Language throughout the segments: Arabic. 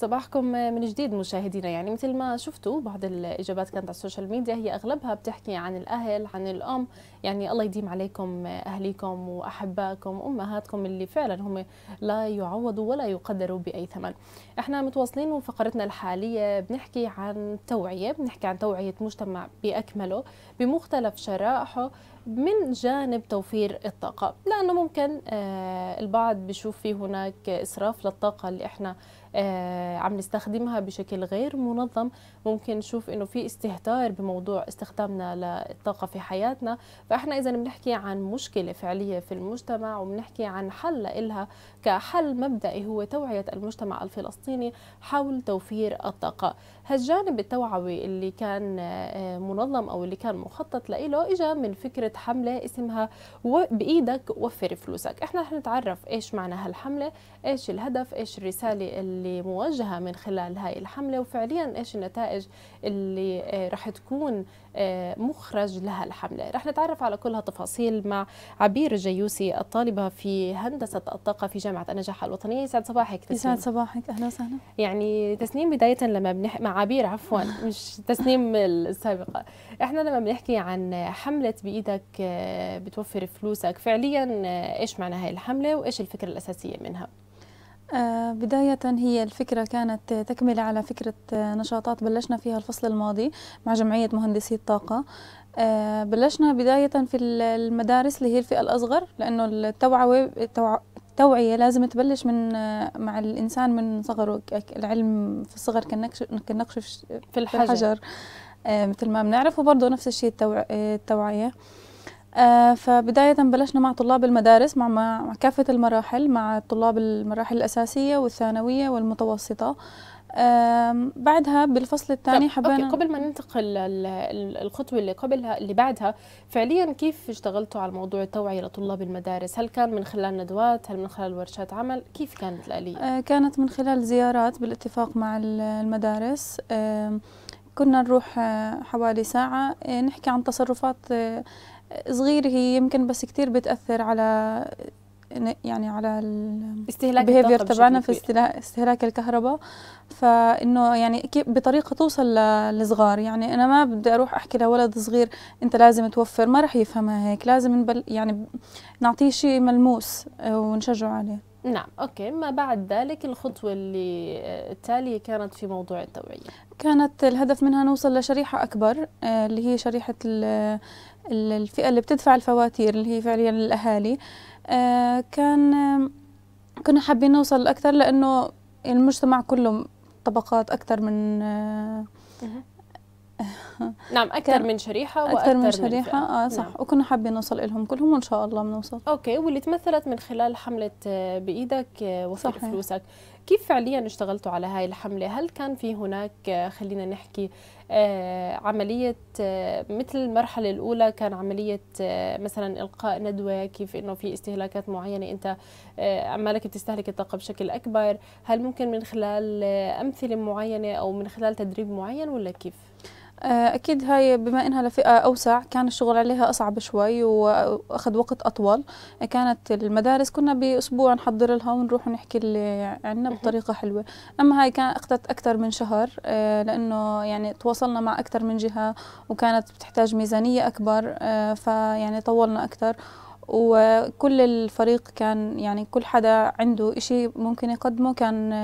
صباحكم من جديد مشاهدينا يعني مثل ما شفتوا بعض الاجابات كانت على السوشيال ميديا هي اغلبها بتحكي عن الاهل عن الام يعني الله يديم عليكم اهليكم واحبائكم امهاتكم اللي فعلا هم لا يعوضوا ولا يقدروا باي ثمن احنا متواصلين وفقرتنا الحاليه بنحكي عن توعيه بنحكي عن توعيه مجتمع باكمله بمختلف شرائحه من جانب توفير الطاقه لانه ممكن آه، البعض بشوف في هناك اسراف للطاقه اللي احنا آه، عم نستخدمها بشكل غير منظم ممكن نشوف انه في استهتار بموضوع استخدامنا للطاقه في حياتنا فاحنا اذا بنحكي عن مشكله فعليه في المجتمع وبنحكي عن حل لها كحل مبدئي هو توعيه المجتمع الفلسطيني حول توفير الطاقه هالجانب التوعوي اللي كان آه، منظم او اللي كان مخطط له اجى من فكره حمله اسمها بايدك وفر فلوسك احنا رح نتعرف ايش معنى هالحمله ايش الهدف ايش الرساله اللي اللي موجهه من خلال هاي الحمله وفعليا ايش النتائج اللي آه، رح تكون آه، مخرج لها الحمله رح نتعرف على كل هالتفاصيل مع عبير الجيوسي الطالبه في هندسه الطاقه في جامعه النجاح الوطنيه يسعد صباحك تسنيم. يسعد صباحك اهلا وسهلا يعني تسنيم بدايه لما بنح... مع عبير عفوا مش تسنيم السابقه احنا لما بنحكي عن حمله بايدك آه، بتوفر فلوسك فعليا ايش معنى هاي الحمله وايش الفكره الاساسيه منها آه، بداية هي الفكرة كانت تكملة على فكرة آه، نشاطات بلشنا فيها الفصل الماضي مع جمعية مهندسي الطاقة آه، بلشنا بداية في المدارس اللي هي الفئة الأصغر لأنه التوعوي التوعية لازم تبلش من مع الإنسان من صغره العلم في الصغر كنكشف في الحجر مثل ما بنعرف وبرضه نفس الشيء التوعية آه، فبداية بلشنا مع طلاب المدارس مع, مع كافة المراحل مع طلاب المراحل الأساسية والثانوية والمتوسطة بعدها بالفصل الثاني حبينا قبل ما ننتقل الخطوه اللي قبلها اللي بعدها فعليا كيف اشتغلتوا على موضوع التوعيه لطلاب المدارس هل كان من خلال ندوات هل من خلال ورشات عمل كيف كانت الاليه آه، كانت من خلال زيارات بالاتفاق مع المدارس كنا نروح آه، حوالي ساعة نحكي عن تصرفات صغير هي يمكن بس كثير بتاثر على يعني على استهلاك البيهيفير تبعنا في استهلاك الكهرباء فانه يعني بطريقه توصل للصغار يعني انا ما بدي اروح احكي لولد صغير انت لازم توفر ما رح يفهمها هيك لازم نبل يعني نعطيه شيء ملموس آه، ونشجعه عليه نعم اوكي ما بعد ذلك الخطوه اللي آه، التاليه كانت في موضوع التوعيه كانت الهدف منها نوصل لشريحه اكبر آه، اللي هي شريحه الفئة اللي بتدفع الفواتير اللي هي فعليا الأهالي آه، كان كنا حابين نوصل أكثر لأنه المجتمع كله طبقات أكثر من آه، نعم اكثر من شريحه واكثر من شريحه من اه صح نعم. وكنا حابين نوصل لهم كلهم وان شاء الله بنوصل اوكي واللي تمثلت من خلال حمله آه، بايدك وفي صحيح. فلوسك كيف فعليا اشتغلتوا على هاي الحملة؟ هل كان في هناك آه، خلينا نحكي آه، عملية آه، مثل المرحلة الأولى كان عملية مثلا إلقاء ندوة كيف إنه في استهلاكات معينة أنت عمالك بتستهلك الطاقة بشكل أكبر هل ممكن من خلال أمثلة معينة أو من خلال تدريب معين ولا كيف؟ آه، أكيد هاي بما إنها لفئة أوسع كان الشغل عليها أصعب شوي وأخذ وقت أطول كانت المدارس كنا بأسبوع نحضر لها ونروح ونحكي اللي عنا بطريقة حلوة أما هاي كان أخذت أكثر من شهر آه، لأنه يعني تواصلنا مع أكثر من جهة وكانت بتحتاج ميزانية أكبر آه، فيعني طولنا أكثر وكل الفريق كان يعني كل حدا عنده إشي ممكن يقدمه كان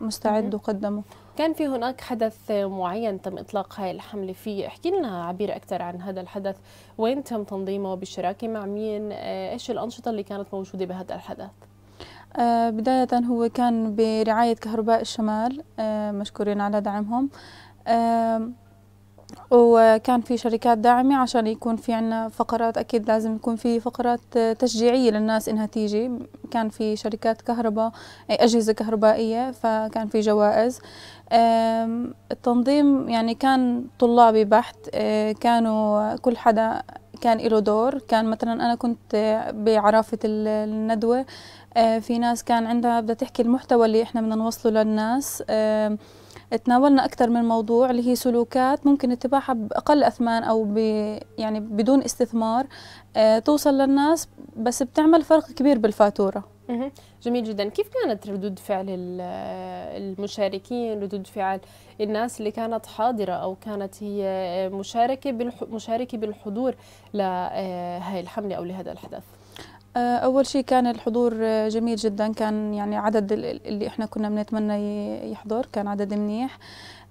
مستعد وقدمه كان في هناك حدث معين تم إطلاق هاي الحملة فيه احكي لنا عبير أكثر عن هذا الحدث وين تم تنظيمه بالشراكة مع مين آه، إيش الأنشطة اللي كانت موجودة بهذا الحدث آه، بداية هو كان برعاية كهرباء الشمال آه، مشكورين على دعمهم وكان في شركات داعمة عشان يكون في عنا فقرات أكيد لازم يكون في فقرات تشجيعية للناس إنها تيجي كان في شركات كهرباء أجهزة كهربائية فكان في جوائز التنظيم يعني كان طلابي بحت آه، كانوا كل حدا كان له دور كان مثلا أنا كنت بعرافة الندوة آه، في ناس كان عندها بدها تحكي المحتوى اللي إحنا بدنا نوصله للناس آه، تناولنا أكثر من موضوع اللي هي سلوكات ممكن اتباعها بأقل أثمان أو ب... يعني بدون استثمار آه، توصل للناس بس بتعمل فرق كبير بالفاتورة جميل جدا كيف كانت ردود فعل المشاركين ردود فعل الناس اللي كانت حاضرة أو كانت هي مشاركة مشاركة بالحضور لهذه آه، الحملة أو لهذا الحدث آه، أول شيء كان الحضور جميل جدا كان يعني عدد اللي إحنا كنا بنتمنى يحضر كان عدد منيح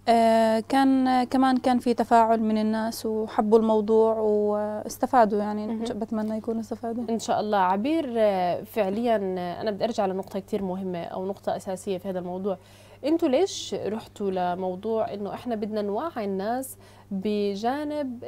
آه، كان كمان كان في تفاعل من الناس وحبوا الموضوع واستفادوا يعني بتمنى يكونوا استفادوا ان شاء الله عبير آه، فعليا آه، انا بدي ارجع لنقطه كثير مهمه او نقطه اساسيه في هذا الموضوع انتوا ليش رحتوا لموضوع انه احنا بدنا نوعي الناس بجانب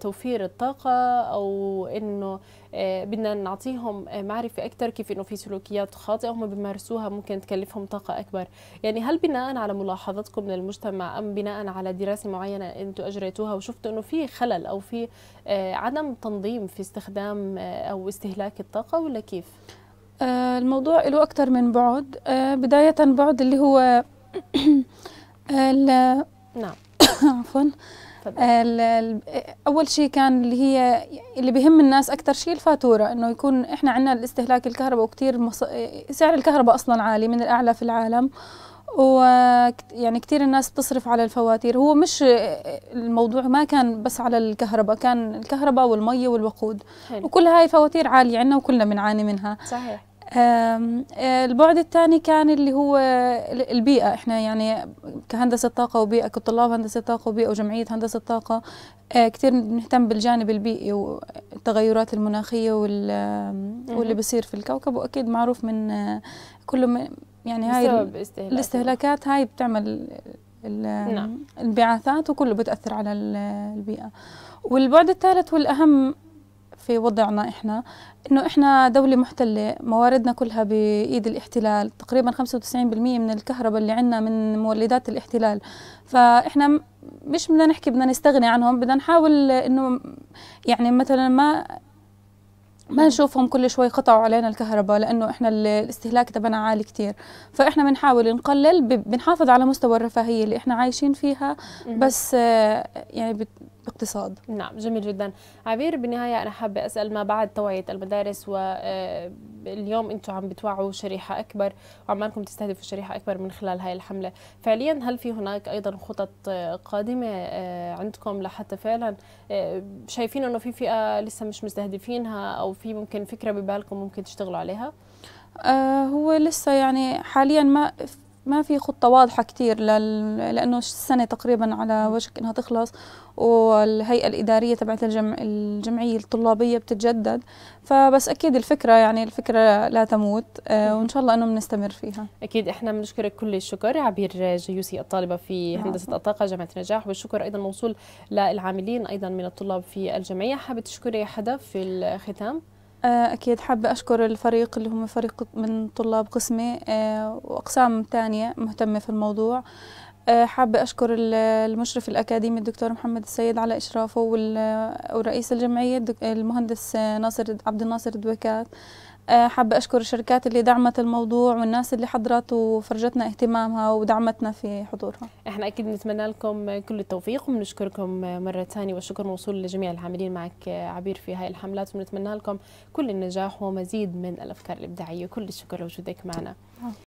توفير الطاقة أو إنه آه، بدنا نعطيهم آه، معرفة أكثر كيف إنه في سلوكيات خاطئة هم بيمارسوها ممكن تكلفهم طاقة أكبر يعني هل بناء على ملاحظتكم من المجتمع أم بناء على دراسة معينة أنتم أجريتوها وشفتوا إنه في خلل أو في آه، عدم تنظيم في استخدام أو استهلاك الطاقة ولا كيف؟ آه، الموضوع له أكثر من بعد آه، بداية بعد اللي هو نعم عفوا آه، اول شيء كان اللي هي اللي بهم الناس اكثر شيء الفاتوره انه يكون احنا عندنا الاستهلاك الكهرباء وكثير مص... سعر الكهرباء اصلا عالي من الاعلى في العالم و يعني كثير الناس بتصرف على الفواتير هو مش الموضوع ما كان بس على الكهرباء كان الكهرباء والمي والوقود حلو. وكل هاي فواتير عاليه عندنا وكلنا بنعاني منها صحيح آه، البعد الثاني كان اللي هو البيئة احنا يعني كهندسة طاقة وبيئة كطلاب هندسة طاقة وبيئة وجمعية هندسة طاقة آه، كثير بنهتم بالجانب البيئي والتغيرات المناخية واللي بصير في الكوكب وأكيد معروف من آه، كله يعني هاي الاستهلاكات هاي بتعمل نعم. الانبعاثات وكله بتأثر على البيئة والبعد الثالث والأهم في وضعنا احنا انه احنا دوله محتله مواردنا كلها بايد الاحتلال تقريبا 95% من الكهرباء اللي عندنا من مولدات الاحتلال فاحنا مش بدنا نحكي بدنا نستغني عنهم بدنا نحاول انه يعني مثلا ما ما نشوفهم كل شوي قطعوا علينا الكهرباء لانه احنا الاستهلاك تبعنا عالي كتير فاحنا بنحاول نقلل بنحافظ على مستوى الرفاهيه اللي احنا عايشين فيها بس آه، يعني اقتصاد نعم جميل جدا عبير بالنهاية أنا حابة أسأل ما بعد توعية المدارس واليوم آه، أنتم عم بتوعوا شريحة أكبر وعمالكم تستهدفوا شريحة أكبر من خلال هاي الحملة فعليا هل في هناك أيضا خطط آه، قادمة آه، عندكم لحتى فعلا شايفين أنه في فئة لسه مش مستهدفينها أو في ممكن فكرة ببالكم ممكن تشتغلوا عليها؟ هو لسه يعني حاليا ما ما في خطه واضحه كثير لل... لانه السنه تقريبا على وشك انها تخلص والهيئه الاداريه تبعت الجم... الجمعيه الطلابيه بتتجدد فبس اكيد الفكره يعني الفكره لا تموت آه، وان شاء الله انه بنستمر فيها اكيد احنا بنشكرك كل الشكر عبير جيوسي الطالبه في نعم. هندسه الطاقه جامعه نجاح والشكر ايضا موصول للعاملين ايضا من الطلاب في الجمعيه حابه تشكري حدا في الختام أكيد حابة أشكر الفريق اللي هم فريق من طلاب قسمي آه، وأقسام تانية مهتمة في الموضوع آه، حابة أشكر المشرف الأكاديمي الدكتور محمد السيد على إشرافه ورئيس الجمعية المهندس ناصر عبد الناصر دوكات آه، حابة أشكر الشركات اللي دعمت الموضوع والناس اللي حضرت وفرجتنا اهتمامها ودعمتنا في حضورها احنا أكيد نتمنى لكم كل التوفيق وبنشكركم مرة ثانية والشكر موصول لجميع العاملين معك عبير في هاي الحملات وبنتمنى لكم كل النجاح ومزيد من الأفكار الإبداعية كل الشكر لوجودك معنا نعم.